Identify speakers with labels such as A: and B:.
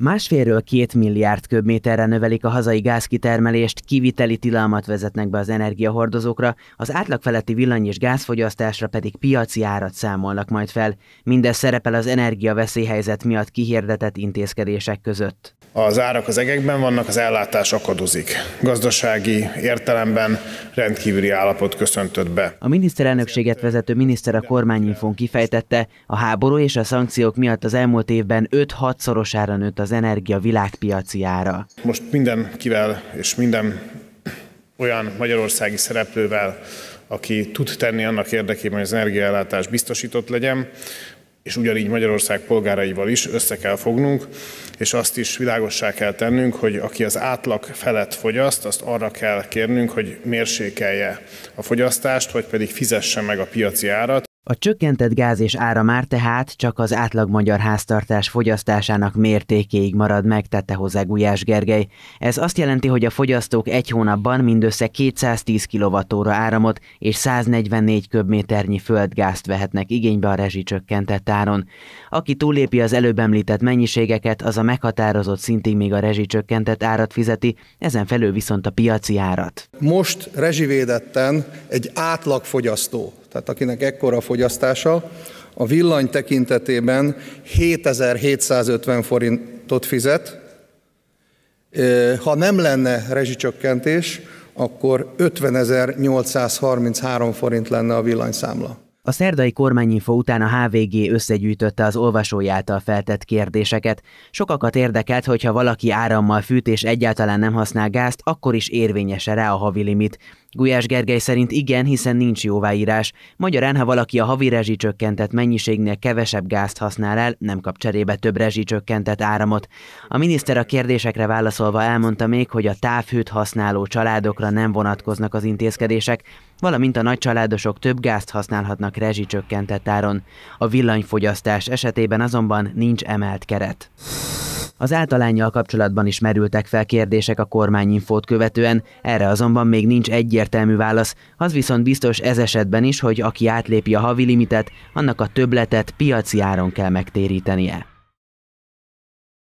A: Másfélről két milliárd köbméterre növelik a hazai gázkitermelést, kiviteli tilalmat vezetnek be az energiahordozókra, az átlagfeletti villany és gázfogyasztásra pedig piaci árat számolnak majd fel. Mindez szerepel az energiaveszélyhelyzet miatt kihirdetett intézkedések között
B: az árak az egekben vannak, az ellátás akadozik. Gazdasági értelemben rendkívüli állapot köszöntött be.
A: A miniszterelnökséget vezető miniszter a kormányinfón kifejtette, a háború és a szankciók miatt az elmúlt évben 5-6 szorosára nőtt az energia világpiaci ára.
B: Most mindenkivel és minden olyan magyarországi szereplővel, aki tud tenni annak érdekében, hogy az energiaellátás biztosított legyen, és ugyanígy Magyarország polgáraival is össze kell fognunk, és azt is világossá kell tennünk, hogy aki az átlag felett fogyaszt, azt arra kell kérnünk, hogy mérsékelje a fogyasztást, vagy pedig fizesse meg a piaci árat,
A: a csökkentett gáz és már tehát csak az átlag magyar háztartás fogyasztásának mértékéig marad meg, tette hozzá Gulyás Gergely. Ez azt jelenti, hogy a fogyasztók egy hónapban mindössze 210 kWh áramot és 144 köbméternyi földgázt vehetnek igénybe a csökkentett áron. Aki túlépi az előbb említett mennyiségeket, az a meghatározott szintig még a csökkentett árat fizeti, ezen felül viszont a piaci árat.
C: Most rezsivédetten egy átlagfogyasztó tehát akinek ekkora fogyasztása, a villany tekintetében 7750 forintot fizet, ha nem lenne rezsicsökkentés, akkor 50.833 forint lenne a villanyszámla.
A: A szerdai kormányinfo után a HVG összegyűjtötte az olvasói által feltett kérdéseket. Sokakat érdekelt, hogyha valaki árammal fűt és egyáltalán nem használ gázt, akkor is érvényese rá a havi limit. Gulyás Gergely szerint igen, hiszen nincs jóváírás. Magyarán, ha valaki a havi rezsicsökkentett mennyiségnél kevesebb gázt használ el, nem kap cserébe több rezsicsökkentett áramot. A miniszter a kérdésekre válaszolva elmondta még, hogy a távhőt használó családokra nem vonatkoznak az intézkedések, valamint a nagy családosok több gázt használhatnak rezsicsökkentett áron. A villanyfogyasztás esetében azonban nincs emelt keret. Az általányjal kapcsolatban is merültek fel kérdések a kormányinfót követően, erre azonban még nincs egyértelmű válasz, az viszont biztos ez esetben is, hogy aki átlépi a havi limitet, annak a töbletet piaci áron kell megtérítenie.